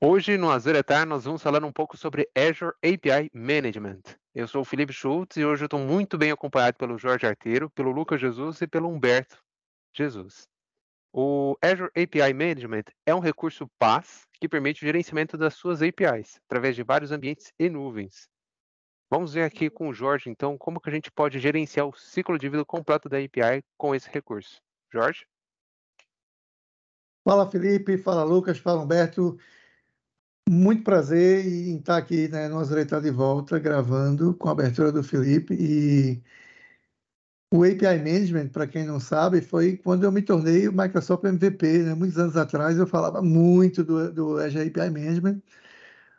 Hoje, no Azure Etar, nós vamos falar um pouco sobre Azure API Management. Eu sou o Felipe Schultz e hoje eu estou muito bem acompanhado pelo Jorge Arteiro, pelo Lucas Jesus e pelo Humberto Jesus. O Azure API Management é um recurso PaaS que permite o gerenciamento das suas APIs através de vários ambientes e nuvens. Vamos ver aqui com o Jorge, então, como que a gente pode gerenciar o ciclo de vida completo da API com esse recurso. Jorge? Fala, Felipe. Fala, Lucas. Fala, Humberto. Muito prazer em estar aqui, né, no Azuleitão de Volta, gravando com a abertura do Felipe. E o API Management, para quem não sabe, foi quando eu me tornei o Microsoft MVP. Né? Muitos anos atrás eu falava muito do, do Azure API Management.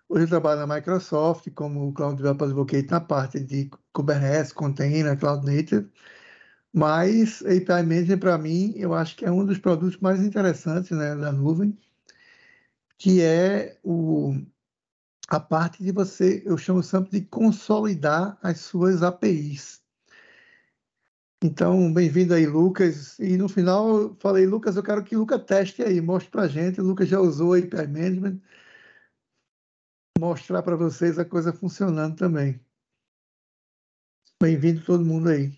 Hoje eu trabalho na Microsoft como Cloud Developer Advocate na parte de Kubernetes, Container, Cloud Native. Mas API Management, para mim, eu acho que é um dos produtos mais interessantes né, da nuvem que é o, a parte de você, eu chamo sempre de consolidar as suas APIs. Então, bem-vindo aí, Lucas. E no final eu falei, Lucas, eu quero que o Lucas teste aí, mostre para a gente. O Lucas já usou aí Pair Management. Mostrar para vocês a coisa funcionando também. Bem-vindo todo mundo aí.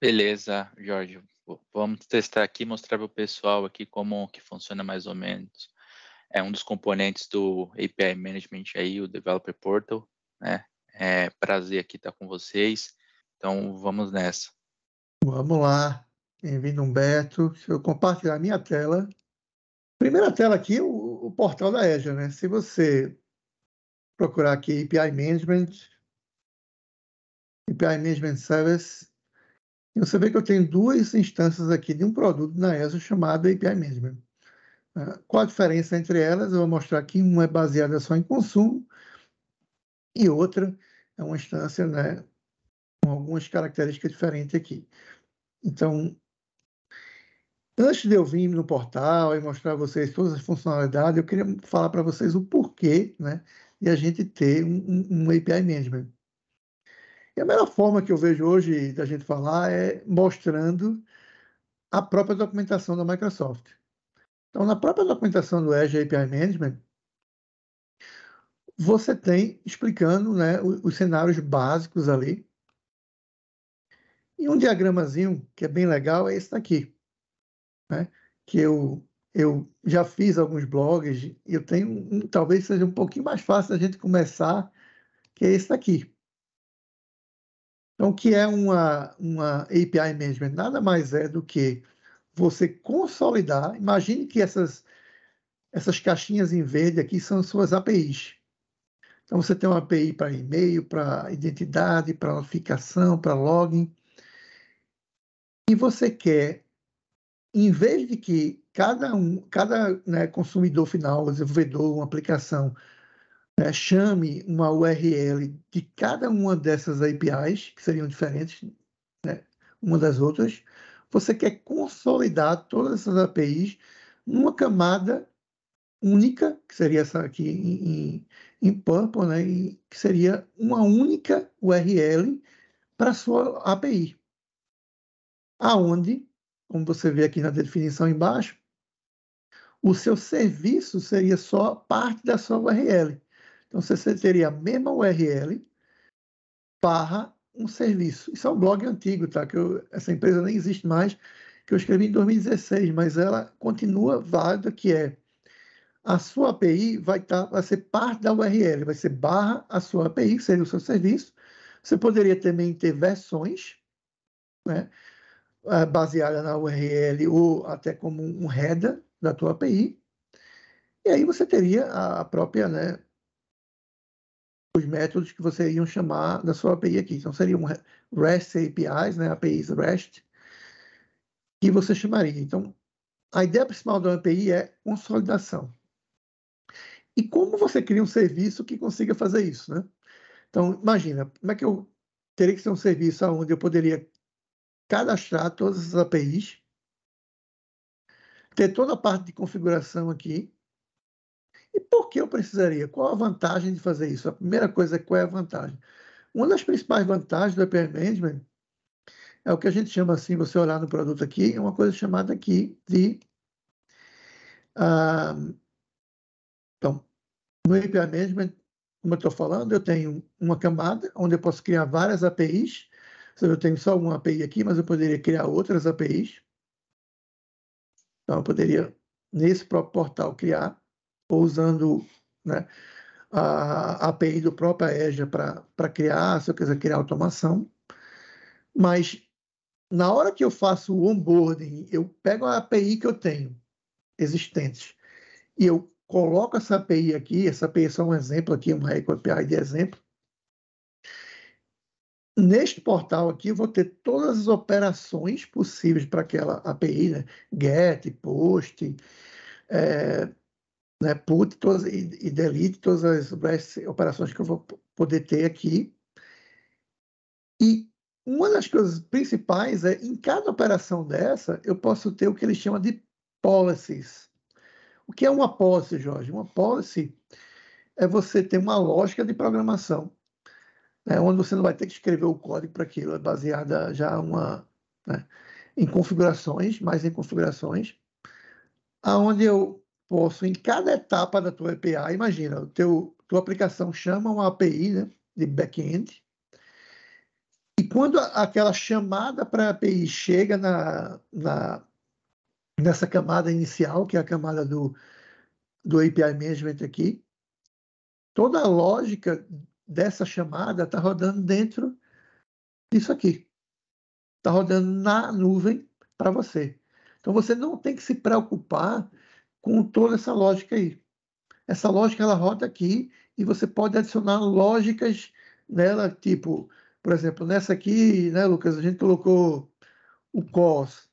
Beleza, Jorge. Vamos testar aqui, mostrar para o pessoal aqui como que funciona mais ou menos é um dos componentes do API Management aí, o Developer Portal, né? É prazer aqui estar com vocês. Então, vamos nessa. Vamos lá. Bem-vindo, Humberto. Deixa eu compartilhar a minha tela. Primeira tela aqui, o, o portal da EJA, né? Se você procurar aqui API Management, API Management Service, você vê que eu tenho duas instâncias aqui de um produto na ESO chamado API Management. É, qual a diferença entre elas? Eu vou mostrar aqui. Uma é baseada só em consumo e outra é uma instância né, com algumas características diferentes aqui. Então, antes de eu vir no portal e mostrar a vocês todas as funcionalidades, eu queria falar para vocês o porquê né, de a gente ter um, um API Management. E a melhor forma que eu vejo hoje da gente falar é mostrando a própria documentação da Microsoft. Então, na própria documentação do Azure API Management, você tem explicando né, os, cenários básicos ali. E um diagramazinho que é bem legal é esse daqui, né, que eu, eu já fiz alguns blogs e eu tenho, um, talvez seja um pouquinho mais fácil a gente começar, que é esse daqui. Então, o que é uma, uma API Management? Nada mais é do que você consolidar. Imagine que essas, essas caixinhas em verde aqui são suas APIs. Então você tem uma API para e-mail, para identidade, para notificação, para login. E você quer, em vez de que cada um, cada né, consumidor final, desenvolvedor, uma aplicação, né, chame uma URL de cada uma dessas APIs, que seriam diferentes né, uma das outras, você quer consolidar todas essas APIs numa camada única, que seria essa aqui em, em Purple, né? E que seria uma única URL para sua API. Aonde, como você vê aqui na definição embaixo, o seu serviço seria só parte da sua URL. Então, você teria a mesma URL barra um serviço. Isso é um blog antigo, tá? Que eu, essa empresa nem existe mais, que eu escrevi em 2016, mas ela continua válida, que é a sua API vai, tá, vai ser parte da URL, vai ser barra a sua API, que seria o seu serviço. Você poderia também ter versões, né? É, baseada na URL ou até como um header da tua API. E aí você teria a própria né, os métodos que você iam chamar da sua API aqui. Então, seriam REST APIs, né, APIs REST, que você chamaria. Então, a ideia principal da API é consolidação. E como você cria um serviço que consiga fazer isso, né? Então, imagina, como é que eu teria que ser um serviço onde eu poderia cadastrar todas as APIs, ter toda a parte de configuração aqui, e por que eu precisaria? Qual a vantagem de fazer isso? A primeira coisa é qual é a vantagem. Uma das principais vantagens do API Management é o que a gente chama assim, você olhar no produto aqui, é uma coisa chamada aqui de... Ah, então, no API Management, como eu estou falando, eu tenho uma camada onde eu posso criar várias APIs. Eu tenho só uma API aqui, mas eu poderia criar outras APIs. Então, eu poderia, nesse próprio portal, criar ou usando né, a API do próprio EJA para criar, se eu quiser criar automação. Mas na hora que eu faço o onboarding, eu pego a API que eu tenho, existentes, e eu coloco essa API aqui, essa API é só um exemplo aqui, uma REST API de exemplo. Neste portal aqui, eu vou ter todas as operações possíveis para aquela API, né? GET, POST, é, né, put todas, e, e delete todas as operações que eu vou poder ter aqui. E uma das coisas principais é, em cada operação dessa, eu posso ter o que eles chamam de policies. O que é uma policy, Jorge? Uma policy é você ter uma lógica de programação, né, onde você não vai ter que escrever o código para aquilo, é baseada já uma, né, em configurações, mais em configurações, aonde eu posso, em cada etapa da tua API, imagina, o teu, tua aplicação chama uma API né, de back-end, e quando aquela chamada para a API chega na, na, nessa camada inicial, que é a camada do, do API Management aqui, toda a lógica dessa chamada está rodando dentro disso aqui. Está rodando na nuvem para você. Então, você não tem que se preocupar com toda essa lógica aí. Essa lógica ela roda aqui e você pode adicionar lógicas nela, tipo, por exemplo, nessa aqui, né, Lucas, a gente colocou o COS.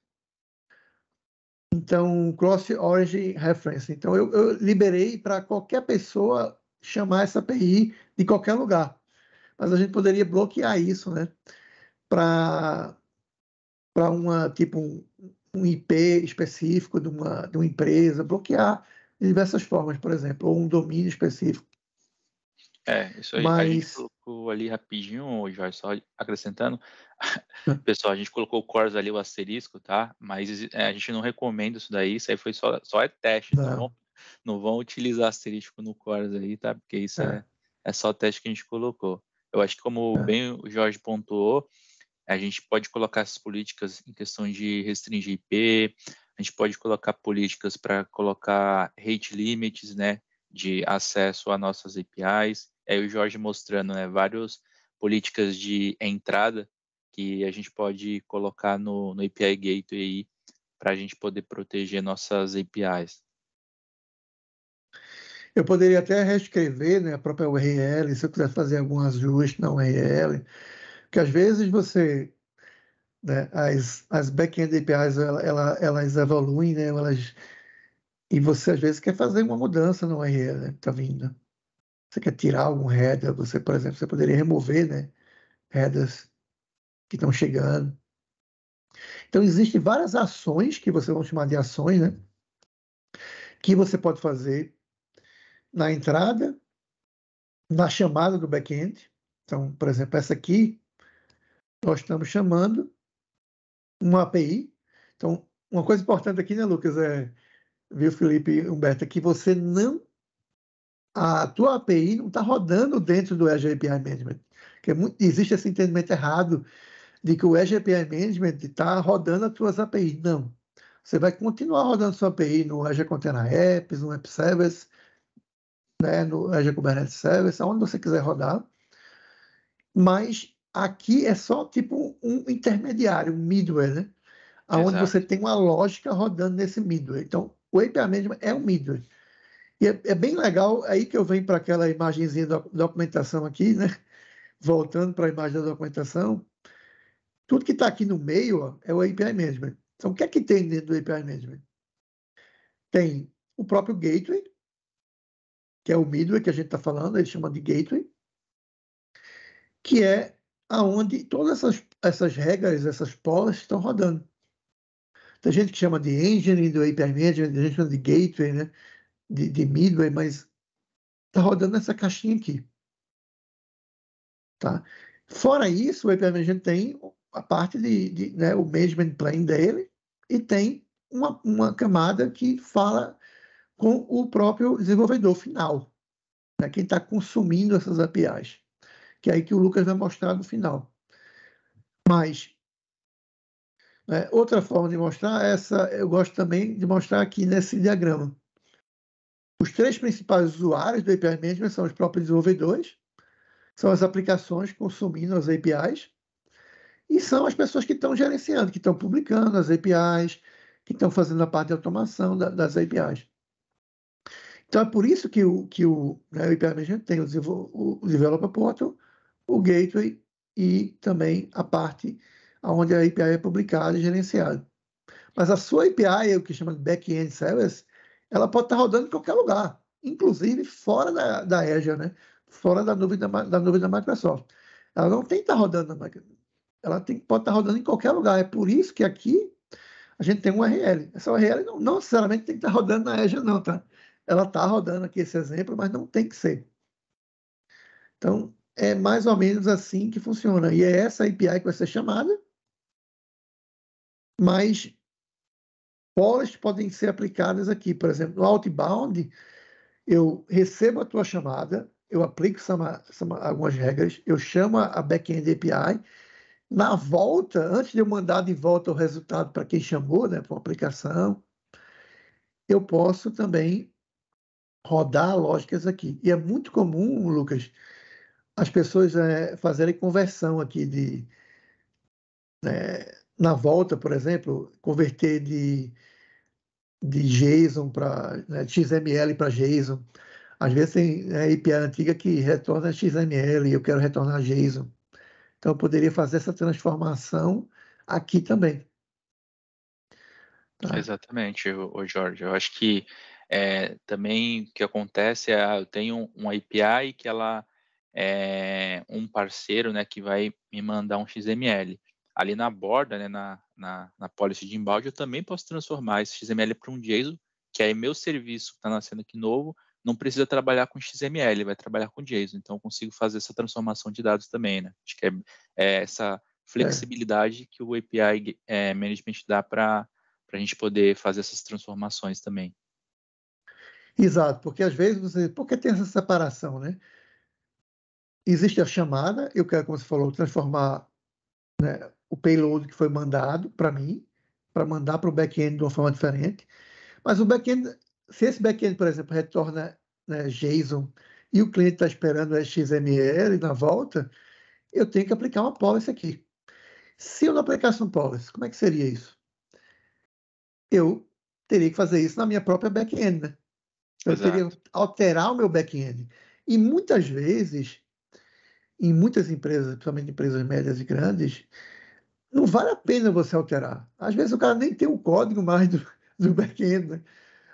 Então, Cross Origin Reference. Então, eu, eu liberei para qualquer pessoa chamar essa API de qualquer lugar. Mas a gente poderia bloquear isso, né? Para uma, tipo, um, um IP específico de uma, de uma empresa, bloquear de diversas formas, por exemplo, ou um domínio específico. É, isso aí. Mas... A gente colocou ali rapidinho, Jorge, só acrescentando. Pessoal, a gente colocou o Cors ali, o asterisco, tá? Mas é, a gente não recomenda isso daí, isso aí foi só, só é teste, tá não. não vão utilizar asterisco no Cors aí, tá? Porque isso é. é, é só teste que a gente colocou. Eu acho que como é. bem o Jorge pontuou, a gente pode colocar essas políticas em questão de restringir IP, a gente pode colocar políticas para colocar rate limits, né, de acesso a nossas APIs. Aí é, o Jorge mostrando, né, várias políticas de entrada que a gente pode colocar no, no API Gateway para a gente poder proteger nossas APIs. Eu poderia até reescrever né, a própria URL, se eu quiser fazer algum ajuste na URL, porque às vezes você. Né, as, as back-end APIs ela, ela, elas evoluem, né, elas, e você às vezes quer fazer uma mudança no URL né, que está vindo. Você quer tirar algum header, você, por exemplo, você poderia remover né, headers que estão chegando. Então, existem várias ações que você vão chamar de ações, né? Que você pode fazer na entrada, na chamada do back-end. Então, por exemplo, essa aqui nós estamos chamando uma API. Então, uma coisa importante aqui, né, Lucas, é, viu, Felipe e Humberto, é que você não. A tua API não está rodando dentro do Azure API Management. Que é muito, existe esse entendimento errado de que o Azure API Management está rodando as tuas APIs. Não. Você vai continuar rodando sua API no Azure Container Apps, no App Service, né, no Azure Kubernetes Service, onde você quiser rodar, mas Aqui é só tipo um intermediário, um middleware, né? Onde Exato. você tem uma lógica rodando nesse middleware. Então, o API é Management é um middleware. E é, é, bem legal, aí que eu venho para aquela imagenzinha da documentação aqui, né? Voltando para a imagem da documentação. Tudo que está aqui no meio ó, é o API Management. Então, o que é que tem dentro do API Management? Tem o próprio gateway, que é o middleware que a gente está falando, ele chama de gateway, que é aonde todas essas, essas regras, essas polas estão rodando. Tem gente que chama de engine do hypermedia, tem gente que chama de gateway, né? de, de midway, mas está rodando essa caixinha aqui. Tá? Fora isso, o hypermedia tem a parte de, de né, o management plane dele e tem uma, uma camada que fala com o próprio desenvolvedor final, né, quem está consumindo essas APIs que é aí que o Lucas vai mostrar no final. Mas né, outra forma de mostrar é essa, eu gosto também de mostrar aqui nesse diagrama. Os três principais usuários do API Management são os próprios desenvolvedores, são as aplicações consumindo as APIs, e são as pessoas que estão gerenciando, que estão publicando as APIs, que estão fazendo a parte de automação da, das APIs. Então, é por isso que o, que o, né, o API Management tem o, o Developer Portal, o gateway e também a parte onde a API é publicada e gerenciada. Mas a sua API, o que chama de back-end service, ela pode estar rodando em qualquer lugar, inclusive fora da, da Azure, né? fora da nuvem da, da nuvem da Microsoft. Ela não tem que estar rodando na ela tem, pode estar rodando em qualquer lugar. É por isso que aqui a gente tem um URL. Essa URL não, não necessariamente tem que estar rodando na Azure, não, tá? Ela está rodando aqui esse exemplo, mas não tem que ser. Então, é mais ou menos assim que funciona. E é essa API que vai ser chamada, mas polas podem ser aplicadas aqui. Por exemplo, no outbound, eu recebo a tua chamada, eu aplico algumas regras, eu chamo a backend API. Na volta, antes de eu mandar de volta o resultado para quem chamou, né, para uma aplicação, eu posso também rodar lógicas aqui. E é muito comum, Lucas, as pessoas é, fazerem conversão aqui de é, na volta, por exemplo, converter de de JSON para né, XML para JSON. Às vezes tem né, API antiga que retorna XML e eu quero retornar JSON. Então eu poderia fazer essa transformação aqui também. Tá? Exatamente, o Jorge. Eu acho que é, também o que acontece é ah, eu tenho uma API que ela é, um parceiro né, que vai me mandar um XML. Ali na borda, né, na, na, na policy de embalde, eu também posso transformar esse XML para um JSON, que aí meu serviço que está nascendo aqui novo não precisa trabalhar com XML, vai trabalhar com JSON. Então, eu consigo fazer essa transformação de dados também. Né? Acho que é, é essa flexibilidade é. que o API é, eh, Management dá para a gente poder fazer essas transformações também. Exato, porque às vezes você. Por que tem essa separação, né? Existe a chamada, eu quero, como você falou, transformar né, o payload que foi mandado para mim, para mandar para o back-end de uma forma diferente. Mas o back-end, se esse back-end, por exemplo, retorna né, JSON e o cliente está esperando XML na volta, eu tenho que aplicar uma policy aqui. Se eu não aplicasse uma policy, como é que seria isso? Eu teria que fazer isso na minha própria back-end, né? Eu Exato. teria que alterar o meu back-end. E muitas vezes em muitas empresas, principalmente empresas médias e grandes, não vale a pena você alterar. Às vezes o cara nem tem o código mais do, do back-end. Né?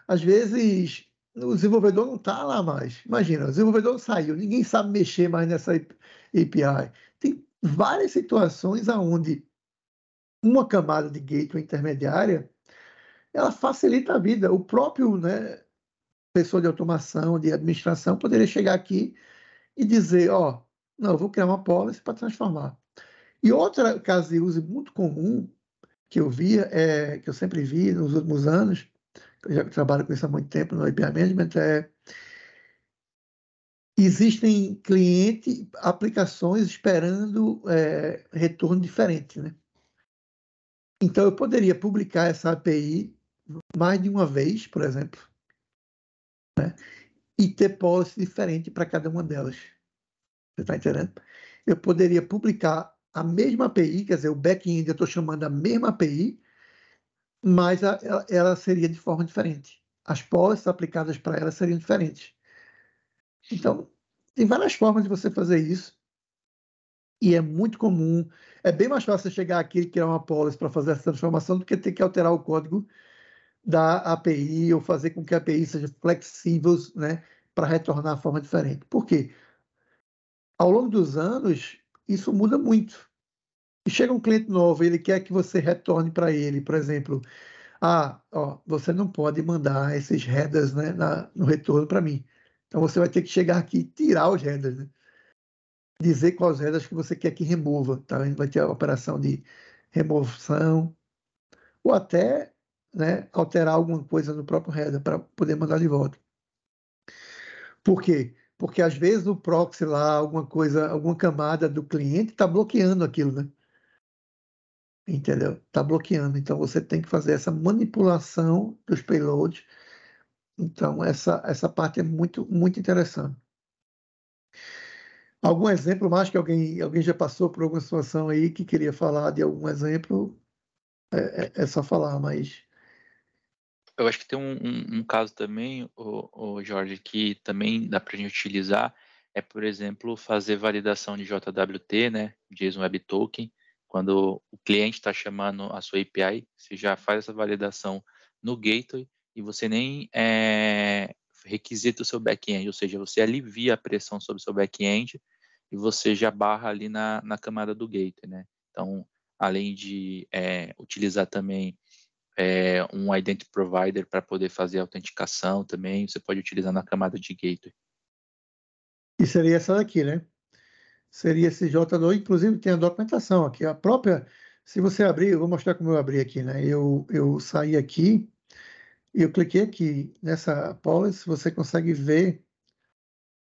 Às vezes o desenvolvedor não está lá mais. Imagina, o desenvolvedor saiu, ninguém sabe mexer mais nessa API. Tem várias situações onde uma camada de gateway intermediária ela facilita a vida. O próprio né, pessoa de automação, de administração, poderia chegar aqui e dizer, ó, não, eu vou criar uma policy para transformar. E outra caso de uso muito comum que eu via, é, que eu sempre vi nos últimos anos, eu já trabalho com isso há muito tempo no API Management, é existem clientes, aplicações esperando é, retorno diferente, né? Então eu poderia publicar essa API mais de uma vez, por exemplo, né? e ter policy diferente para cada uma delas. Você está entendendo? Eu poderia publicar a mesma API, quer dizer, o back-end eu estou chamando a mesma API, mas a, ela, ela seria de forma diferente. As policies aplicadas para ela seriam diferentes. Então, tem várias formas de você fazer isso. E é muito comum. É bem mais fácil você chegar aqui e criar uma policy para fazer essa transformação do que ter que alterar o código da API ou fazer com que a API seja flexível né, para retornar a forma diferente. Por quê? Ao longo dos anos, isso muda muito. E chega um cliente novo, ele quer que você retorne para ele, por exemplo, ah, ó, você não pode mandar esses headers né, na, no retorno para mim. Então você vai ter que chegar aqui e tirar os headers, né? dizer quais headers que você quer que remova, tá? Vai ter a operação de remoção ou até né, alterar alguma coisa no próprio header para poder mandar de volta. Por quê? porque às vezes o proxy lá, alguma coisa, alguma camada do cliente está bloqueando aquilo, né? Entendeu? Está bloqueando. Então você tem que fazer essa manipulação dos payloads. Então essa, essa parte é muito, muito interessante. Algum exemplo mais que alguém, alguém já passou por alguma situação aí que queria falar de algum exemplo? É, é, é só falar, mas eu acho que tem um, um, um caso também, o, o, Jorge, que também dá para a gente utilizar, é, por exemplo, fazer validação de JWT, né, JSON Web Token, quando o cliente está chamando a sua API, você já faz essa validação no gateway e você nem é, requisita o seu back-end, ou seja, você alivia a pressão sobre o seu back-end e você já barra ali na, na camada do gateway, né? Então, além de é, utilizar também é, um identity provider para poder fazer a autenticação também, você pode utilizar na camada de gateway. E seria essa daqui, né? Seria esse J2, inclusive tem a documentação aqui, a própria, se você abrir, eu vou mostrar como eu abri aqui, né? Eu, eu saí aqui, eu cliquei aqui nessa policy, você consegue ver,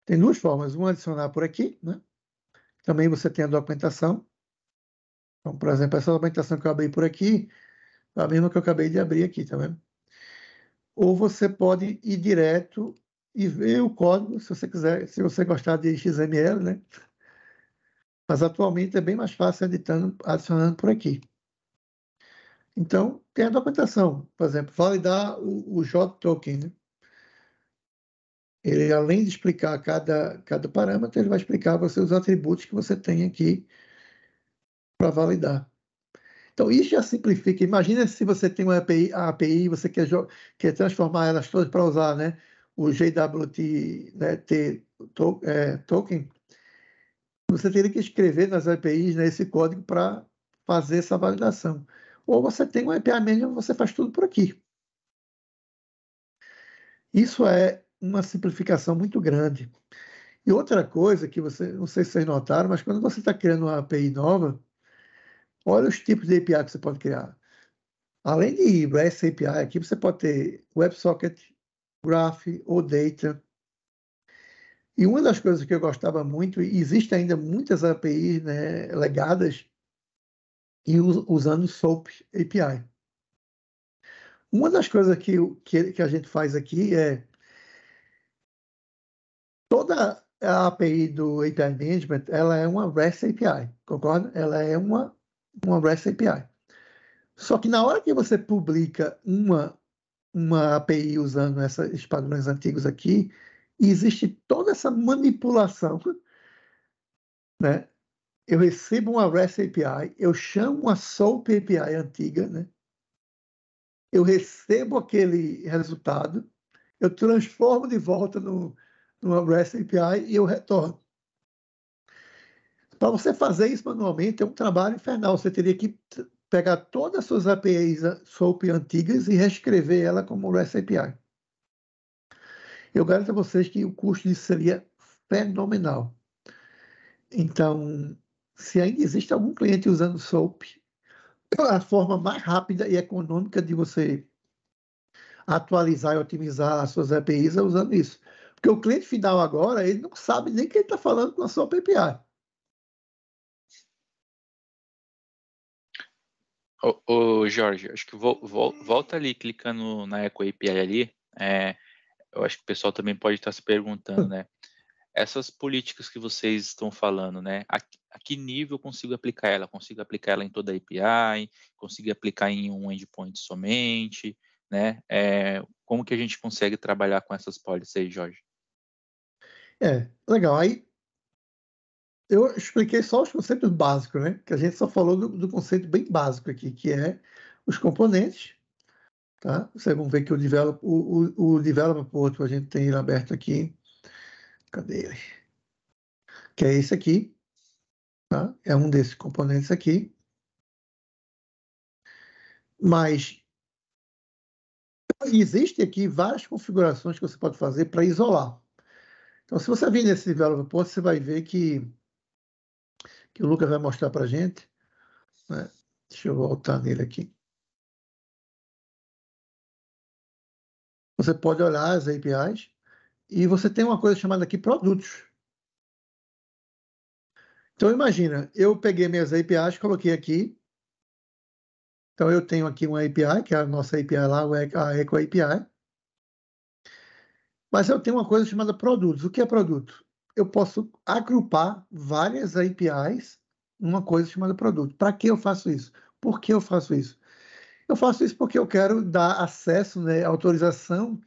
tem duas formas, uma adicionar por aqui, né? Também você tem a documentação. Então, por exemplo, essa documentação que eu abri por aqui, a tá mesma que eu acabei de abrir aqui, tá vendo? Ou você pode ir direto e ver o código, se você quiser, se você gostar de XML, né? Mas atualmente é bem mais fácil editando, adicionando por aqui. Então, tem a documentação, por exemplo, validar o, o JToken, né? Ele, além de explicar cada, cada parâmetro, ele vai explicar você os atributos que você tem aqui para validar. Então, isso já simplifica. Imagina se você tem uma API, a API você quer, quer transformar elas todas para usar né, o JWT né, to, é, token. Você teria que escrever nas APIs né, esse código para fazer essa validação. Ou você tem uma API mesmo, você faz tudo por aqui. Isso é uma simplificação muito grande. E outra coisa que você, não sei se vocês notaram, mas quando você está criando uma API nova, Olha os tipos de API que você pode criar. Além de REST API, aqui você pode ter WebSocket, Graph ou Data. E uma das coisas que eu gostava muito, e existe ainda muitas APIs né, legadas e usando SOAP API. Uma das coisas que, que, que a gente faz aqui é toda a API do API Management, ela é uma REST API, concorda? Ela é uma uma REST API. Só que na hora que você publica uma, uma API usando essa, esses padrões antigos aqui, existe toda essa manipulação. Né? Eu recebo uma REST API, eu chamo uma SOAP API antiga, né? eu recebo aquele resultado, eu transformo de volta no, numa REST API e eu retorno. Para você fazer isso manualmente é um trabalho infernal. Você teria que pegar todas as suas APIs SOAP antigas e reescrever ela como REST API. Eu garanto a vocês que o custo disso seria fenomenal. Então, se ainda existe algum cliente usando SOAP, a forma mais rápida e econômica de você atualizar e otimizar as suas APIs é usando isso. Porque o cliente final agora, ele não sabe nem que ele está falando com a sua API. Ô, ô, Jorge, acho que volta ali, clicando na Eco API ali, é, eu acho que o pessoal também pode estar se perguntando, né? Essas políticas que vocês estão falando, né? A, a que nível eu consigo aplicar ela? consigo aplicar ela em toda a API? Consigo aplicar em um endpoint somente? Né? É, como que a gente consegue trabalhar com essas policies aí, Jorge? É, legal. Aí eu expliquei só os conceitos básicos, né? Que a gente só falou do, do conceito bem básico aqui, que é os componentes. Tá? Vocês vão ver que o develop, o, o, o a gente tem ele aberto aqui. Cadê ele? Que é esse aqui. Tá? É um desses componentes aqui. Mas existe aqui várias configurações que você pode fazer para isolar. Então, se você vir nesse develop port, você vai ver que que o Lucas vai mostrar para a gente. Né? Deixa eu voltar nele aqui. Você pode olhar as APIs e você tem uma coisa chamada aqui produtos. Então imagina, eu peguei minhas APIs, coloquei aqui. Então eu tenho aqui uma API, que é a nossa API lá, a Eco API. Mas eu tenho uma coisa chamada produtos. O que é produto? eu posso agrupar várias APIs numa coisa chamada produto. Para que eu faço isso? Por que eu faço isso? Eu faço isso porque eu quero dar acesso, né, autorização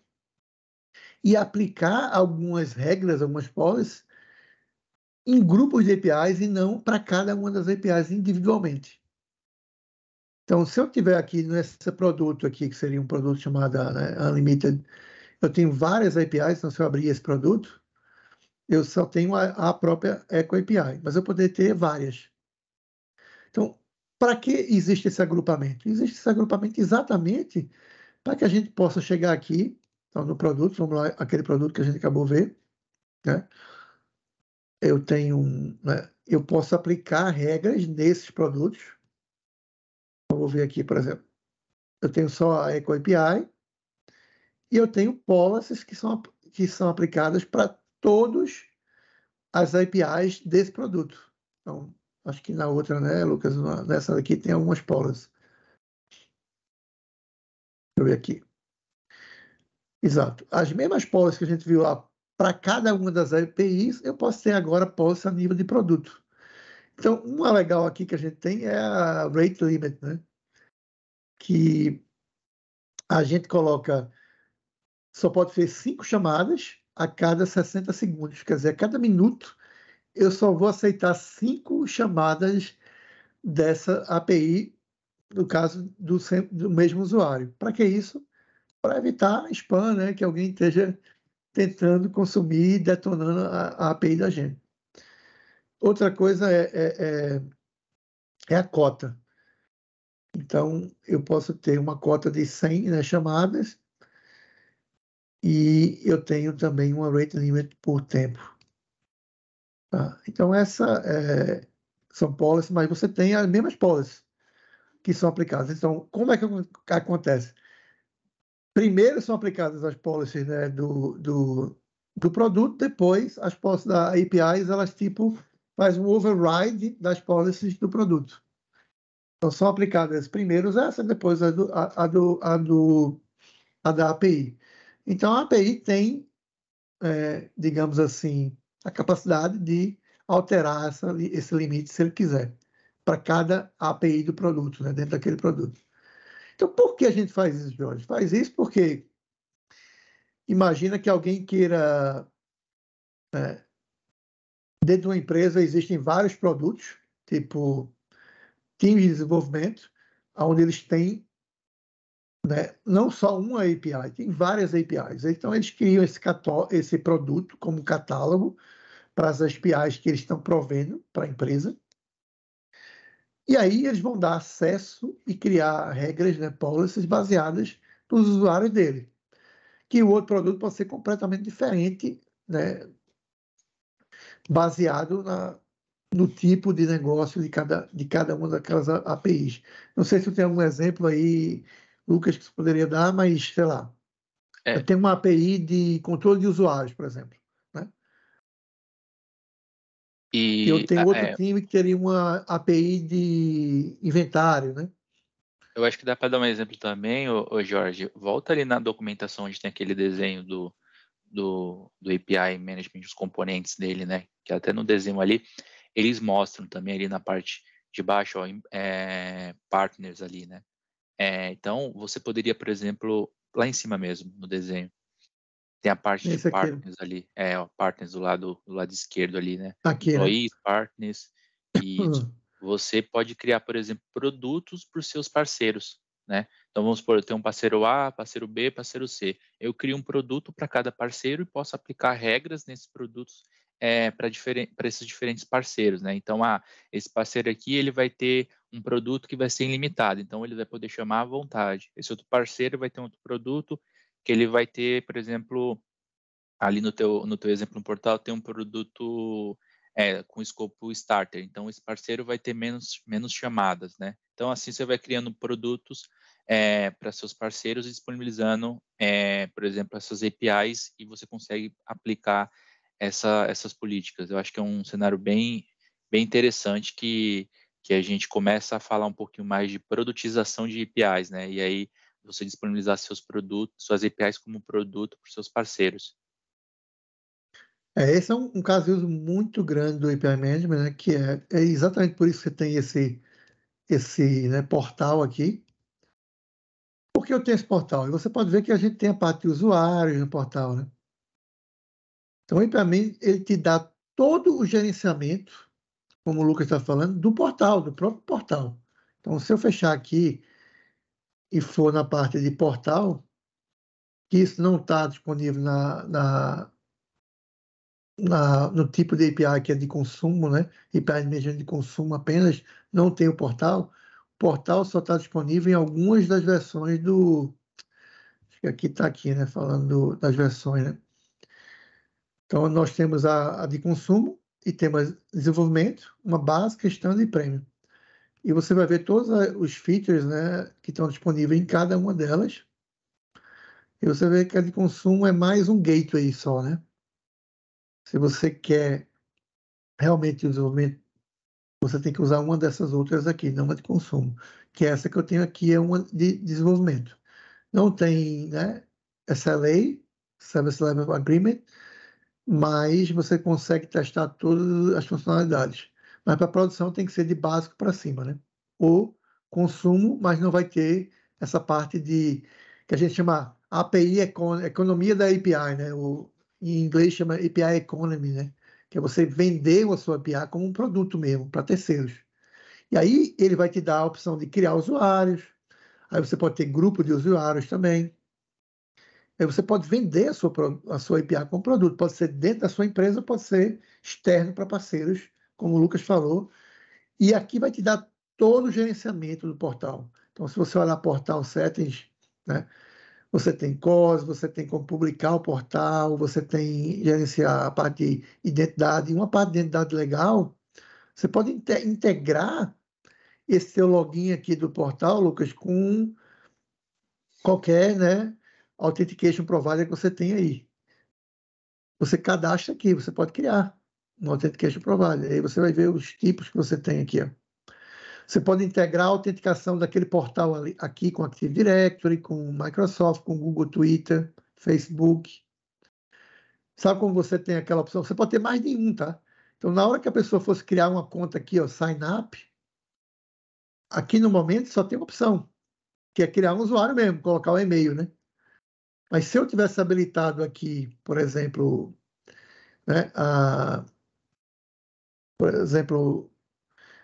e aplicar algumas regras, algumas policies em grupos de APIs e não para cada uma das APIs individualmente. Então, se eu tiver aqui nesse produto aqui, que seria um produto chamado né, Unlimited, eu tenho várias APIs, então se eu abrir esse produto, eu só tenho a, a própria Eco API, mas eu poderia ter várias. Então, para que existe esse agrupamento? Existe esse agrupamento exatamente para que a gente possa chegar aqui, então, no produto, vamos lá, aquele produto que a gente acabou de ver, né? Eu tenho, né? eu posso aplicar regras nesses produtos. Eu então, vou ver aqui, por exemplo, eu tenho só a Eco API e eu tenho policies que são, que são aplicadas para todos as APIs desse produto. Então, acho que na outra, né, Lucas? Nessa daqui tem algumas policies. Deixa eu ver aqui. Exato. As mesmas policies que a gente viu lá para cada uma das APIs, eu posso ter agora policy a nível de produto. Então, uma legal aqui que a gente tem é a rate limit, né? Que a gente coloca só pode ser cinco chamadas a cada 60 segundos. Quer dizer, a cada minuto eu só vou aceitar cinco chamadas dessa API, no caso do, do mesmo usuário. Para que isso? Para evitar spam, né? que alguém esteja tentando consumir e detonando a, a, API da gente. Outra coisa é, é, é, é, a cota. Então, eu posso ter uma cota de 100 né, chamadas e eu tenho também uma rate limit por tempo. Tá? Então, essa é, são policies, mas você tem as mesmas policies que são aplicadas. Então, como é que acontece? Primeiro são aplicadas as policies né, do, do, do produto, depois as policies da APIs, elas tipo faz um override das policies do produto. Então, são aplicadas primeiro essa, depois a do, a, a do, a do, a da API. Então, a API tem, é, digamos assim, a capacidade de alterar essa, esse limite, se ele quiser, para cada API do produto, né, dentro daquele produto. Então, por que a gente faz isso, Jorge? Faz isso porque imagina que alguém queira. É, dentro de uma empresa existem vários produtos, tipo times de desenvolvimento, onde eles têm né? não só uma API, tem várias APIs. Então, eles criam esse, esse produto como catálogo para as APIs que eles estão provendo para a empresa. E aí eles vão dar acesso e criar regras, né, policies baseadas nos usuários dele. Que o outro produto pode ser completamente diferente, né, baseado na, no tipo de negócio de cada, de cada uma daquelas APIs. Não sei se tem algum exemplo aí Lucas que poderia dar, mas sei lá. É. Tem uma API de controle de usuários, por exemplo. Né? E eu tenho outro é. time que teria uma API de inventário, né? Eu acho que dá para dar um exemplo também, ô, ô, Jorge. Volta ali na documentação onde tem aquele desenho do, do, do API Management, os componentes dele, né? Que até no desenho ali, eles mostram também ali na parte de baixo, ó, é, partners ali, né? É, então, você poderia, por exemplo, lá em cima mesmo, no desenho, tem a parte Esse de partners aqui. ali. É, ó, partners do lado, do lado esquerdo ali, né? Tá aqui, Employees, né? partners. E hum. você pode criar, por exemplo, produtos para os seus parceiros, né? Então, vamos supor, eu tenho um parceiro A, parceiro B, parceiro C. Eu crio um produto para cada parceiro e posso aplicar regras nesses produtos é, para esses diferentes parceiros, né? Então, ah, esse parceiro aqui, ele vai ter um produto que vai ser ilimitado, então ele vai poder chamar à vontade. Esse outro parceiro vai ter um outro produto que ele vai ter, por exemplo, ali no teu, no teu exemplo no portal, tem um produto é, com escopo starter, então esse parceiro vai ter menos, menos chamadas, né? Então assim você vai criando produtos é, para seus parceiros e disponibilizando, é, por exemplo, essas APIs e você consegue aplicar essa, essas políticas. Eu acho que é um cenário bem, bem interessante que que a gente começa a falar um pouquinho mais de produtização de APIs, né? E aí você disponibilizar seus produtos, suas APIs como produto para os seus parceiros. É, esse é um, um, caso de uso muito grande do API Management, né, que é, é, exatamente por isso que você tem esse, esse né, portal aqui. Por que eu tenho esse portal? E você pode ver que a gente tem a parte de usuários no portal. Né? Então, o API Manager, ele te dá todo o gerenciamento como o Lucas está falando, do portal, do próprio portal. Então, se eu fechar aqui e for na parte de portal, que isso não está disponível na, na, na, no tipo de API que é de consumo, né? API emergente de consumo apenas, não tem o portal. O portal só está disponível em algumas das versões do. Acho que aqui está aqui, né? Falando das versões, né? Então, nós temos a, a de consumo, e temas desenvolvimento, uma base, questão e prêmio. E você vai ver todos eh, os features né, que estão disponíveis em cada uma delas. E você vê que a de consumo é mais um gateway só, né? Se você quer realmente o desenvolvimento, você tem que usar uma dessas outras aqui, não uma de consumo. Que é essa que eu tenho aqui é uma de desenvolvimento. Não tem né, SLA, Service Level Agreement, mas você consegue testar todas as funcionalidades. Mas para produção tem que ser de básico para cima, né? Ou consumo, mas não vai ter essa parte de que a gente chama API economia da API, né? O em inglês chama API economy, né? Que é você vender a sua API como um produto mesmo para terceiros. E aí ele vai te dar a opção de criar usuários. Aí você pode ter grupo de usuários também. Aí você pode vender a sua, a sua IPA como produto, pode ser dentro da sua empresa, pode ser externo para parceiros, como o Lucas falou. E aqui vai te dar todo o gerenciamento do portal. Então, se você olhar portal settings, né, você tem COS, você tem como publicar o portal, você tem gerenciar a parte de identidade. Uma parte de identidade legal, você pode integrar esse seu login aqui do portal, Lucas, com qualquer, né? authentication provider que você tem aí. Você cadastra aqui, você pode criar um authentication provider. Aí você vai ver os tipos que você tem aqui. Ó. Você pode integrar a autenticação daquele portal ali, aqui com Active Directory, com Microsoft, com Google, Twitter, Facebook. Sabe como você tem aquela opção? Você pode ter mais de um, tá? Então, na hora que a pessoa fosse criar uma conta aqui, ó, sign up, aqui no momento só tem uma opção, que é criar um usuário mesmo, colocar o um e-mail, né? Mas se eu tivesse habilitado aqui, por exemplo, né, a, por exemplo,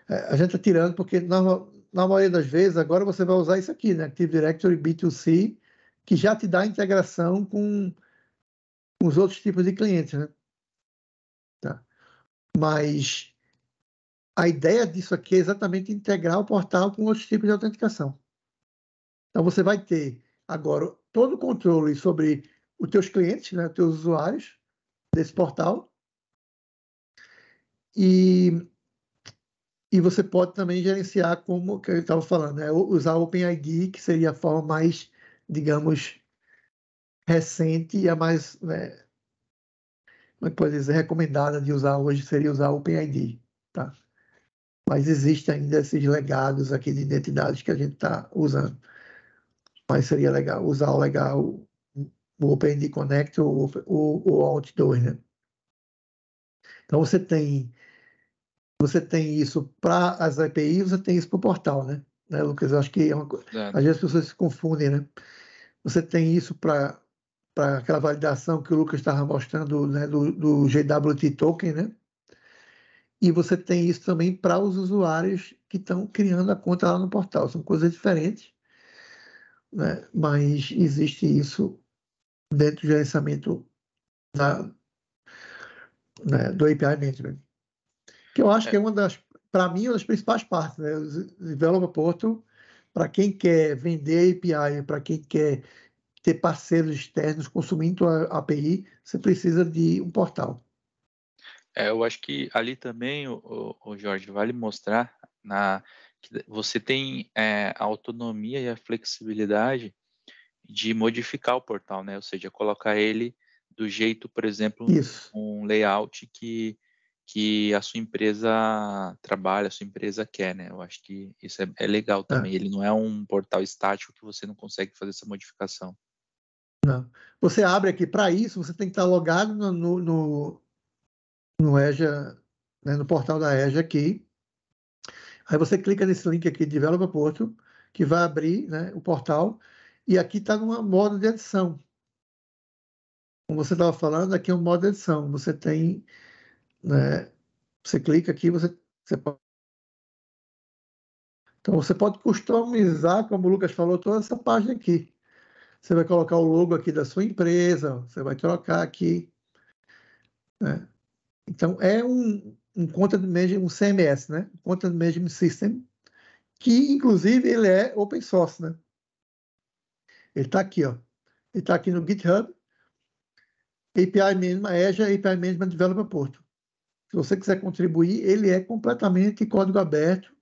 é, a gente está tirando, porque na, na maioria das vezes agora você vai usar isso aqui, né? Active Directory B2C, que já te dá integração com, com os outros tipos de clientes, né? Tá. Mas a ideia disso aqui é exatamente integrar o portal com outros tipos de autenticação. Então você vai ter agora todo o controle sobre os teus clientes, né, teus usuários desse portal. E, e você pode também gerenciar, como que eu estava falando, né, usar o OpenID, que seria a forma mais, digamos, recente e a mais, né, como é que pode dizer, recomendada de usar hoje seria usar o OpenID, tá? Mas existem ainda esses legados aqui de identidades que a gente está usando mas seria legal usar legal o, OpenID Connect ou o, o 2, né? Então você tem você tem isso para as APIs, você tem isso para o portal, né? né? Lucas, eu acho que é uma coisa. É. Às vezes as pessoas se confundem, né? Você tem isso para para aquela validação que o Lucas estava mostrando né, do, do GWT token, né? E você tem isso também para os usuários que estão criando a conta lá no portal. São coisas diferentes, né? mas existe isso dentro do gerenciamento da, né, do API Management, que eu acho é. que é uma das, para mim, uma das principais partes. Né? O Developer Portal, para quem quer vender API, para quem quer ter parceiros externos consumindo a API, você precisa de um portal. É, eu acho que ali também, o, o Jorge, vale mostrar na que você tem é, a autonomia e a flexibilidade de modificar o portal, né? Ou seja, colocar ele do jeito, por exemplo, Isso. um layout que que a sua empresa trabalha, a sua empresa quer, né? Eu acho que isso é, é legal é. também. É. Ele não é um portal estático que você não consegue fazer essa modificação. Não. É. Você abre aqui para isso, você tem que estar tá logado no no, no, no, EJA, né, no portal da EJA aqui. Aí você clica nesse link aqui, Developer Porto, que vai abrir né, o portal, e aqui está numa modo de edição. Como você estava falando, aqui é um modo de edição. Você tem, né, você clica aqui, você, você pode então você pode customizar, como o Lucas falou, toda essa página aqui. Você vai colocar o logo aqui da sua empresa, você vai trocar aqui. Né? Então é um, um content management, um CMS, né? Content Management System, que inclusive ele é open source, né? Ele está aqui, ó. Ele está aqui no GitHub, API Management Azure, API Management Developer Porto. Se você quiser contribuir, ele é completamente código aberto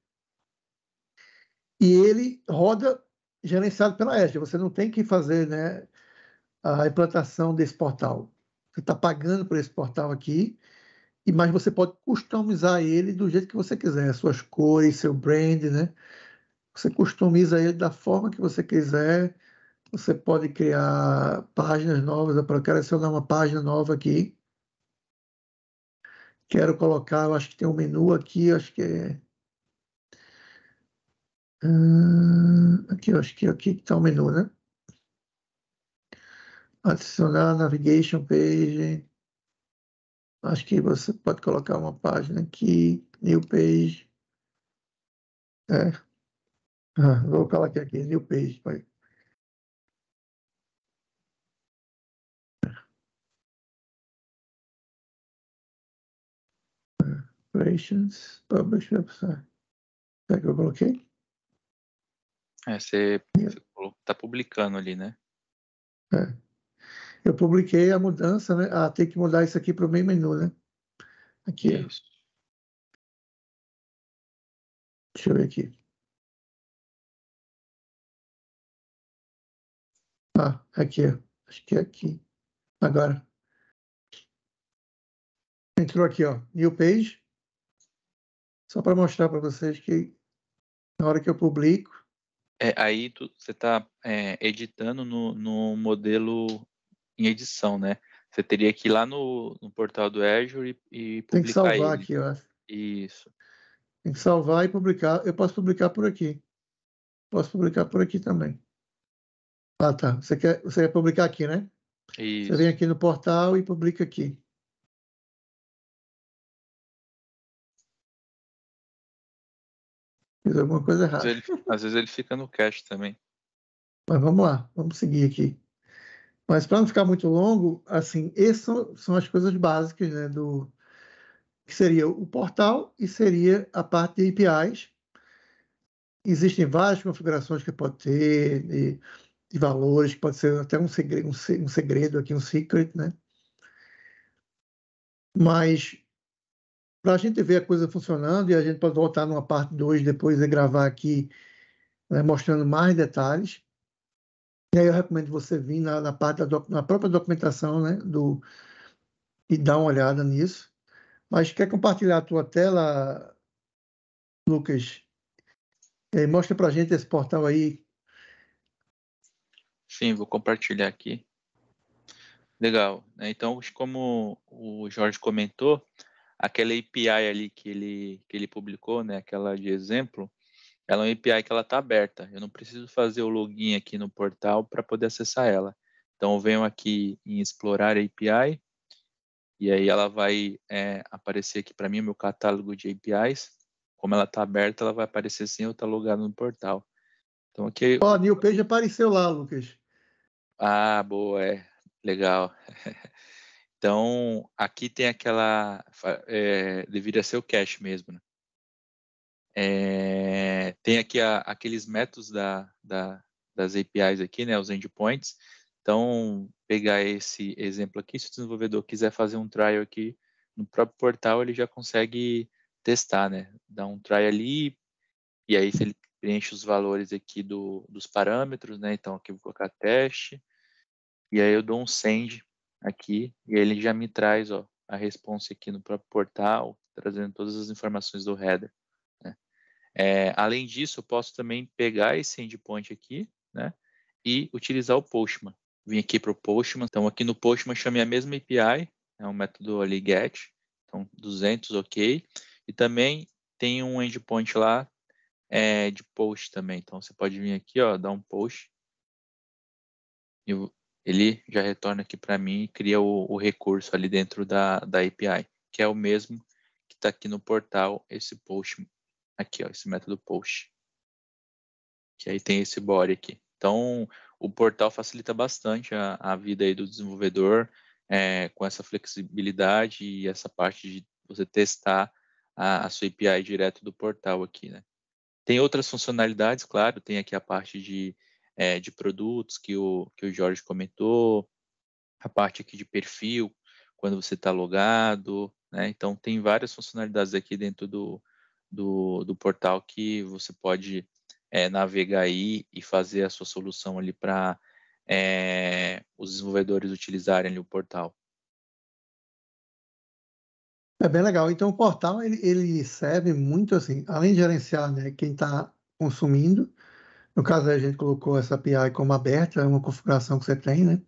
e ele roda gerenciado pela Azure. Você não tem que fazer né, a implantação desse portal. Você está pagando por esse portal aqui e mas você pode customizar ele do jeito que você quiser, suas cores, seu brand, né? Você customiza ele da forma que você quiser. Você pode criar páginas novas. Eu quero adicionar uma página nova aqui. Quero colocar, eu acho que tem um menu aqui, acho que é. Ah, aqui, acho que aqui está o menu, né? Adicionar navigation page acho que você pode colocar uma página aqui, new page. É. Ah, vou colocar aqui, new page. Vai. Operations, publish website. Será que eu coloquei? É, você está publicando ali, né? É eu publiquei a mudança, né? Ah, tem que mudar isso aqui para o main menu, né? Aqui. Isso. Deixa eu ver aqui. Ah, aqui, acho que é aqui. Agora. Entrou aqui, ó, New Page. Só para mostrar para vocês que na hora que eu publico, é, aí você está é, editando no, no modelo em edição, né? Você teria que ir lá no, no portal do Azure e, e publicar Tem que salvar ele. aqui, eu acho. Isso. Tem que salvar e publicar. Eu posso publicar por aqui. Posso publicar por aqui também. Ah, tá. Você quer, você quer publicar aqui, né? Isso. Você vem aqui no portal e publica aqui. Fiz alguma coisa errada. Às vezes ele, às vezes ele fica no cache também. Mas vamos lá, vamos seguir aqui. Mas para não ficar muito longo, assim, essas são, são as coisas básicas, né, do que seria o portal e seria a parte de APIs. Existem várias configurações que pode ter de, de valores, que pode ser até um segredo, um segredo aqui, um secret, né? Mas para a gente ver a coisa funcionando e a gente pode voltar numa parte 2 depois e gravar aqui, né, mostrando mais detalhes. E aí eu recomendo você vir na, na parte da na própria documentação né, do, e dar uma olhada nisso. Mas quer compartilhar a tua tela, Lucas? É, mostra para a gente esse portal aí. Sim, vou compartilhar aqui. Legal. Né? Então, como o Jorge comentou, aquela API ali que ele, que ele publicou, né, aquela de exemplo, ela é uma API que ela está aberta. Eu não preciso fazer o login aqui no portal para poder acessar ela. Então, eu venho aqui em explorar API, e aí ela vai é, aparecer aqui para mim, meu catálogo de APIs. Como ela está aberta, ela vai aparecer sem eu estar tá logado no portal. Então, aqui... Ó, oh, New Page apareceu lá, Lucas. Ah, boa, é. Legal. Então, aqui tem aquela. É, deveria ser o cache mesmo, né? É, tem aqui a, aqueles métodos da, da, das APIs aqui, né, os endpoints. Então, pegar esse exemplo aqui, se o desenvolvedor quiser fazer um trial aqui no próprio portal, ele já consegue testar, né? Dá um try ali, e aí se ele preenche os valores aqui do, dos parâmetros, né? Então, aqui vou colocar teste, e aí eu dou um send aqui, e ele já me traz ó, a resposta aqui no próprio portal, trazendo todas as informações do header. É, além disso, eu posso também pegar esse endpoint aqui, né? E utilizar o Postman. Vim aqui para o Postman. Então, aqui no Postman, chamei a mesma API, é um método ali get. Então, 200, ok. E também tem um endpoint lá é, de post também. Então, você pode vir aqui, ó, dar um post. E ele já retorna aqui para mim e cria o, o, recurso ali dentro da, da API, que é o mesmo que está aqui no portal, esse post Aqui, ó, esse método post. Que aí tem esse body aqui. Então, o portal facilita bastante a, a vida aí do desenvolvedor é, com essa flexibilidade e essa parte de você testar a, a sua API direto do portal aqui, né? Tem outras funcionalidades, claro, tem aqui a parte de, é, de produtos que o, que o Jorge comentou, a parte aqui de perfil, quando você está logado, né? Então, tem várias funcionalidades aqui dentro do, do, do portal que você pode é, navegar aí e fazer a sua solução ali para é, eh, os desenvolvedores utilizarem ali o portal. É bem legal. Então, o portal ele, ele serve muito assim, além de gerenciar né, quem está consumindo. No caso, a gente colocou essa API como aberta, é uma configuração que você tem, né?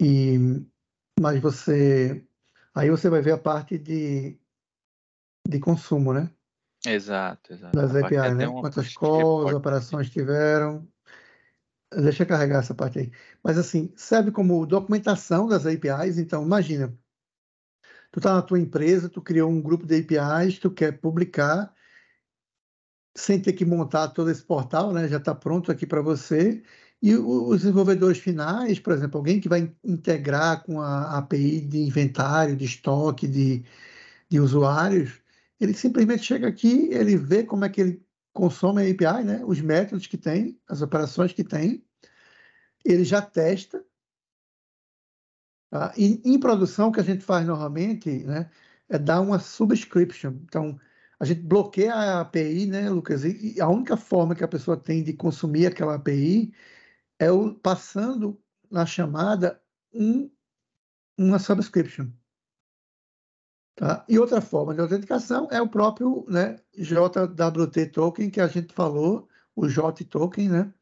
E, mas você. Aí você vai ver a parte de de consumo, né? Exato, exato. Das APIs, né? Quantas calls, pode... operações tiveram. Deixa eu carregar essa parte aí. Mas assim, serve como documentação das APIs, então imagina. Tu tá na tua empresa, tu criou um grupo de APIs, tu quer publicar sem ter que montar todo esse portal, né? Já está pronto aqui para você. E os desenvolvedores finais, por exemplo, alguém que vai integrar com a API de inventário, de estoque, de, de usuários, ele simplesmente chega aqui, ele vê como é que ele consome a API, né? os métodos que tem, as operações que tem, ele já testa. Tá? E em produção, o que a gente faz normalmente né, é dar uma subscription. Então, a gente bloqueia a API, né, Lucas? E a única forma que a pessoa tem de consumir aquela API é o, passando na chamada um, uma subscription. Tá? E outra forma de autenticação é o próprio né, JWT token que a gente falou, o JT token, né?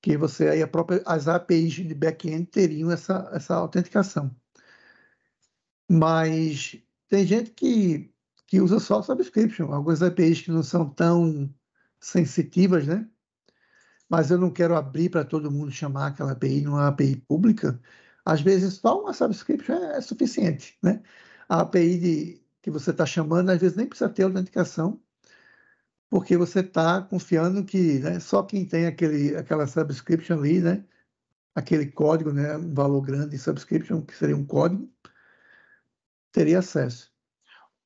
Que você aí a própria, as APIs de back-end teriam essa, essa autenticação. Mas tem gente que, que usa só subscription, algumas APIs que não são tão sensitivas, né? Mas eu não quero abrir para todo mundo chamar aquela API numa API pública. Às vezes só uma subscription é, é suficiente, né? a API de, que você está chamando, às vezes nem precisa ter autenticação, porque você está confiando que né, só quem tem aquele, aquela subscription ali, né, aquele código, né, um valor grande de subscription, que seria um código, teria acesso.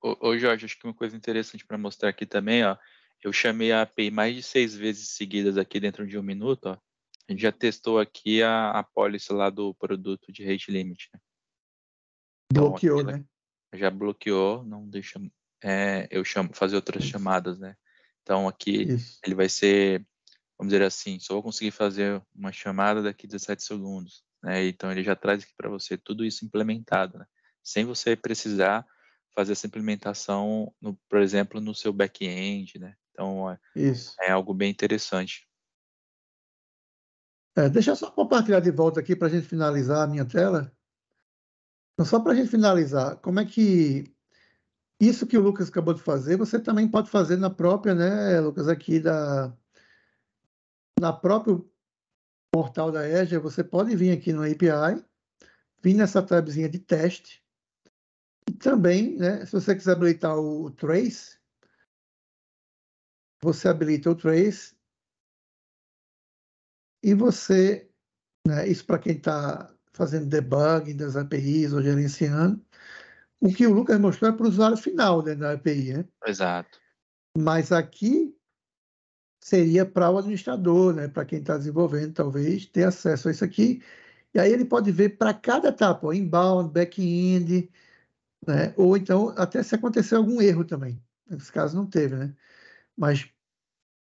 Ô, ô Jorge, acho que uma coisa interessante para mostrar aqui também, ó, eu chamei a API mais de seis vezes seguidas aqui dentro de um minuto, ó. a gente já testou aqui a, a policy lá do produto de rate limit. Né? Então, Bloqueou, então, né? né? já bloqueou, não deixa é, eu chamo, fazer outras chamadas, né? Então aqui Isso. ele vai ser, vamos dizer assim, só vou conseguir fazer uma chamada daqui 17 segundos, né? Então ele já traz aqui para você tudo isso implementado, né? Sem você precisar fazer essa implementação, no, por exemplo, no seu back-end, né? Então é, é algo bem interessante. É, deixa eu só compartilhar de volta aqui para a gente finalizar a minha tela. Então, só para a gente finalizar, como é que isso que o Lucas acabou de fazer, você também pode fazer na própria, né, Lucas, aqui da na próprio portal da EJA, você pode vir aqui no API, vir nessa tabzinha de teste, e também, né, se você quiser habilitar o Trace, você habilita o Trace, e você, né, isso para quem está fazendo debugging das APIs ou gerenciando. O que o Lucas mostrou é para o usuário final da API, né? Exato. Mas aqui seria para o administrador, né, para quem está desenvolvendo, talvez, ter acesso a isso aqui. E aí ele pode ver para cada etapa, ó, inbound, back-end, né? ou então até se acontecer algum erro também. Nesse caso não teve, né? Mas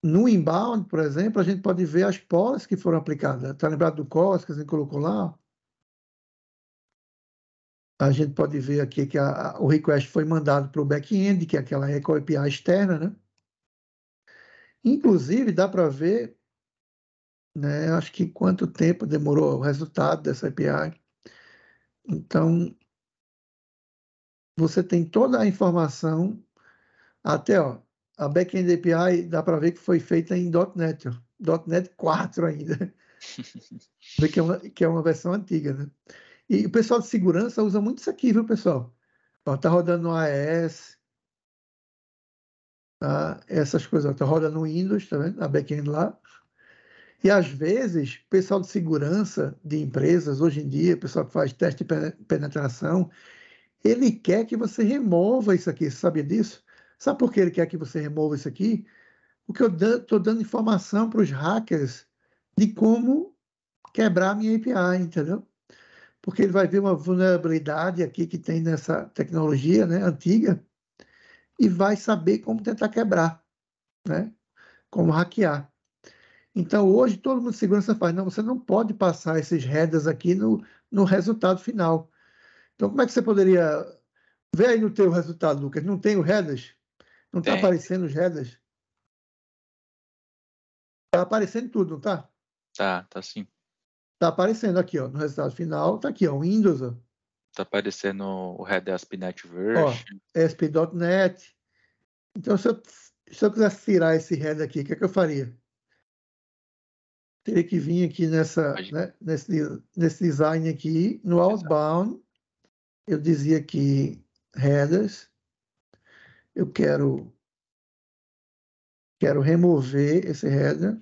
no inbound, por exemplo, a gente pode ver as policies que foram aplicadas. Está lembrado do COS né, que a gente colocou lá? a gente pode ver aqui que a, a, o request foi mandado para o back-end, que é aquela RECOL API externa, né? Inclusive, dá para ver, né, acho que quanto tempo demorou o resultado dessa API. Então, você tem toda a informação, até, ó, a back-end API dá para ver que foi feita em .NET, ó, .NET 4 ainda, que é, uma, que é uma versão antiga, né? E o pessoal de segurança usa muito isso aqui, viu, pessoal? Está tá rodando no AES, tá? essas coisas. Está tá rodando no Windows, tá vendo? A backend lá. E às vezes, o pessoal de segurança de empresas, hoje em dia, pessoal que faz teste de penetração, ele quer que você remova isso aqui. Você sabia disso? Sabe por que ele quer que você remova isso aqui? Porque eu estou dando informação para os hackers de como quebrar a minha API, entendeu? porque ele vai ver uma vulnerabilidade aqui que tem nessa tecnologia né, antiga e vai saber como tentar quebrar, né, como hackear. Então, hoje, todo mundo de segurança faz, não, você não pode passar esses redas aqui no, no resultado final. Então, como é que você poderia... Vê aí no teu resultado, Lucas, não tem o headers? Não está aparecendo os headers? Está aparecendo tudo, não está? Tá, tá sim. Tá aparecendo aqui, ó, no resultado final, tá aqui, ó, Windows, ó. Tá aparecendo o Red ASP.NET Version. ASP.NET. Então, se eu, se eu quisesse tirar esse Red aqui, o que, é que eu faria? Teria que vir aqui nessa, né, nesse, nesse design aqui, no Outbound, eu dizia aqui, Headers, eu quero, quero remover esse Header.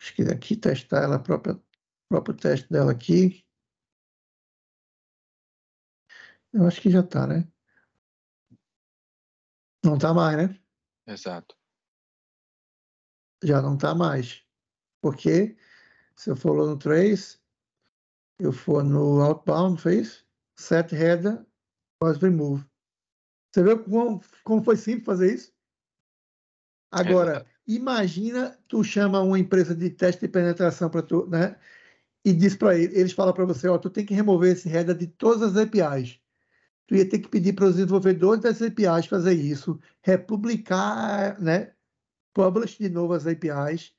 acho que aqui testar ela própria, próprio teste dela aqui. Eu acho que já está, né? Não está mais, né? Exato. Já não está mais. Porque se eu for no 3, eu for no outbound, fez? Set header, was remove. Você viu como, como foi simples fazer isso? Agora, é Imagina tu chama uma empresa de teste de penetração para tu, né? E diz para ele, eles falam para você, ó, tu tem que remover esse header de todas as APIs. Tu ia ter que pedir para os desenvolvedores das APIs fazer isso, republicar, né? Publish de novo as APIs,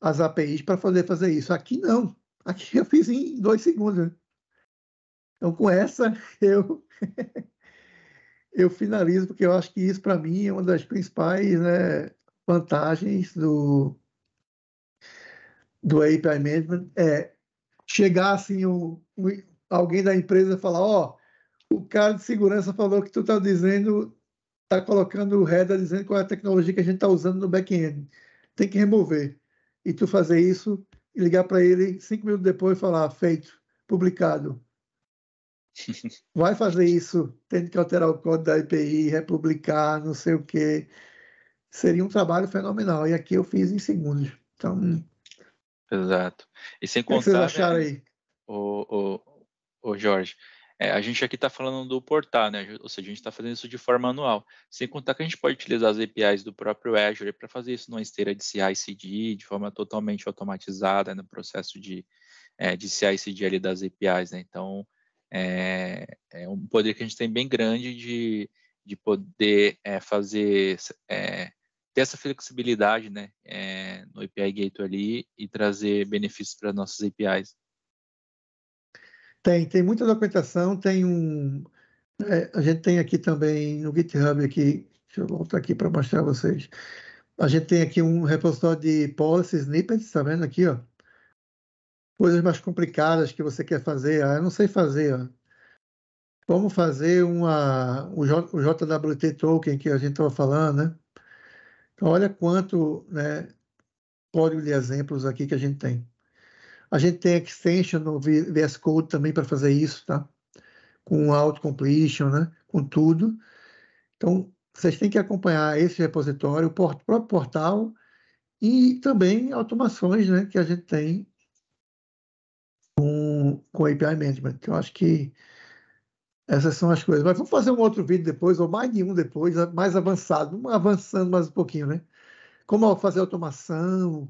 as APIs para poder fazer isso. Aqui não. Aqui eu fiz em dois segundos. Então com essa eu eu finalizo porque eu acho que isso para mim é uma das principais, né? vantagens do, do API Management é chegar assim um, um alguém da empresa falar, ó, oh, o cara de segurança falou que tu tá dizendo, está colocando o header dizendo qual é a tecnologia que a gente está usando no back-end. Tem que remover. E tu fazer isso e ligar para ele cinco minutos depois e falar, feito, publicado. Vai fazer isso, tendo que alterar o código da API republicar, não sei o quê seria um trabalho fenomenal. E aqui eu fiz em segundos. Então. Exato. E sem contar. O que é vocês né, acharam aí? O, o, o Jorge. É, a gente aqui está falando do portar, né? Ou seja, a gente está fazendo isso de forma anual. Sem contar que a gente pode utilizar as APIs do próprio Azure para fazer isso numa esteira de CI/CD de forma totalmente automatizada né, no processo de, é, de CI/CD ali das APIs, né? Então, é, é, um poder que a gente tem bem grande de, de poder é, fazer é, ter essa flexibilidade né, é, no API Gateway ali e trazer benefícios para nossas APIs. Tem, tem muita documentação, tem um... É, a gente tem aqui também no GitHub aqui, deixa eu voltar aqui para mostrar a vocês. A gente tem aqui um repositório de policy snippets, tá vendo aqui, ó? Coisas mais complicadas que você quer fazer. Ah, eu não sei fazer, ó. Como fazer uma, o, J, o JWT token que a gente estava falando, né? Então, olha quanto né, código de exemplos aqui que a gente tem. A gente tem extension no VS Code também para fazer isso, tá? Com auto-completion, né? Com tudo. Então, vocês têm que acompanhar esse repositório, o próprio portal e também automações né, que a gente tem com, com API Management. Eu acho que essas são as coisas. Mas vamos fazer um outro vídeo depois, ou mais de um depois, mais avançado, avançando mais um pouquinho, né? Como fazer automação.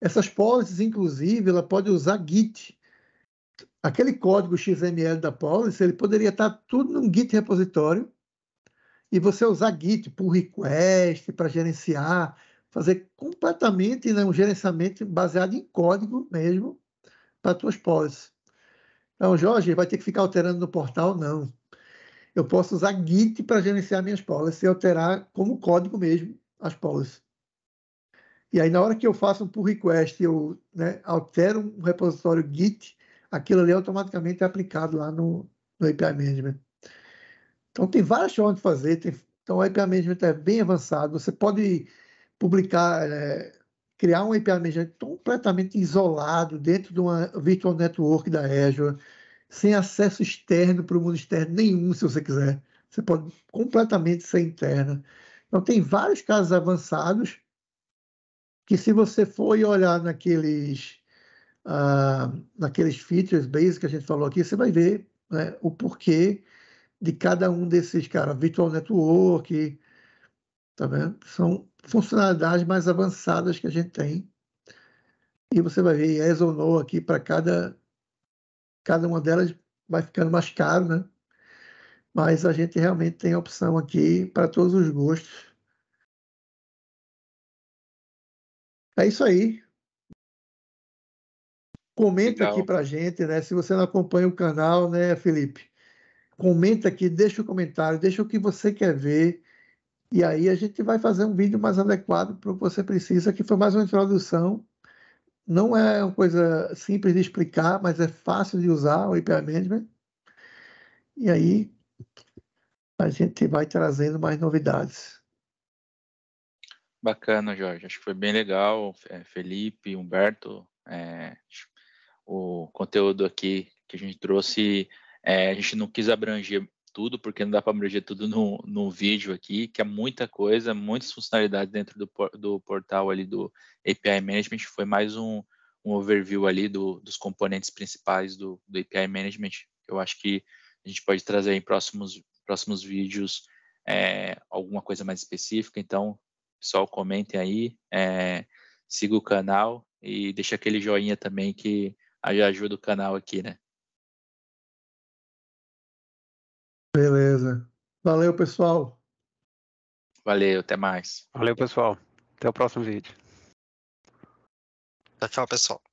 Essas policies, inclusive, ela pode usar Git. Aquele código XML da policy, ele poderia estar tudo num Git repositório e você usar Git por request, para gerenciar, fazer completamente né, um gerenciamento baseado em código mesmo para suas policies. Então, Jorge, vai ter que ficar alterando no portal? Não. Eu posso usar Git para gerenciar minhas polis e alterar como código mesmo as polis. E aí, na hora que eu faço um pull request, eu né, altero um repositório Git, aquilo ali é automaticamente é aplicado lá no, no API Management. Então, tem várias formas de fazer. Tem, então, o API Management é bem avançado. Você pode publicar é, criar um API Manager completamente isolado dentro de uma virtual network da Azure, sem acesso externo para o mundo externo nenhum, se você quiser. Você pode completamente ser interna. Então, tem vários casos avançados que se você for olhar naqueles, uh, naqueles features base que a gente falou aqui, você vai ver né, o porquê de cada um desses, cara, virtual network, tá vendo? São funcionalidades mais avançadas que a gente tem. E você vai ver, yes ou no aqui para cada, cada uma delas vai ficando mais caro, né? Mas a gente realmente tem opção aqui para todos os gostos. É isso aí. Comenta Legal. aqui para gente, né? Se você não acompanha o canal, né, Felipe? Comenta aqui, deixa o um comentário, deixa o que você quer ver e aí a gente vai fazer um vídeo mais adequado para o que você precisa, que foi mais uma introdução. Não é uma coisa simples de explicar, mas é fácil de usar o IPA Management. E aí a gente vai trazendo mais novidades. Bacana, Jorge. Acho que foi bem legal. É, Felipe, Humberto, é, o conteúdo aqui que a gente trouxe, é, a gente não quis abranger tudo, porque não dá para merger tudo num, no vídeo aqui, que é muita coisa, muitas funcionalidades dentro do, do portal ali do API Management. Foi mais um, um overview ali do, dos componentes principais do, do API Management. Eu acho que a gente pode trazer em próximos, próximos vídeos é, alguma coisa mais específica. Então, pessoal, comentem aí, é, siga o canal e deixa aquele joinha também que ajuda o canal aqui, né? Beleza. Valeu, pessoal. Valeu, até mais. Valeu, pessoal. Até o próximo vídeo. Tchau, tchau, pessoal.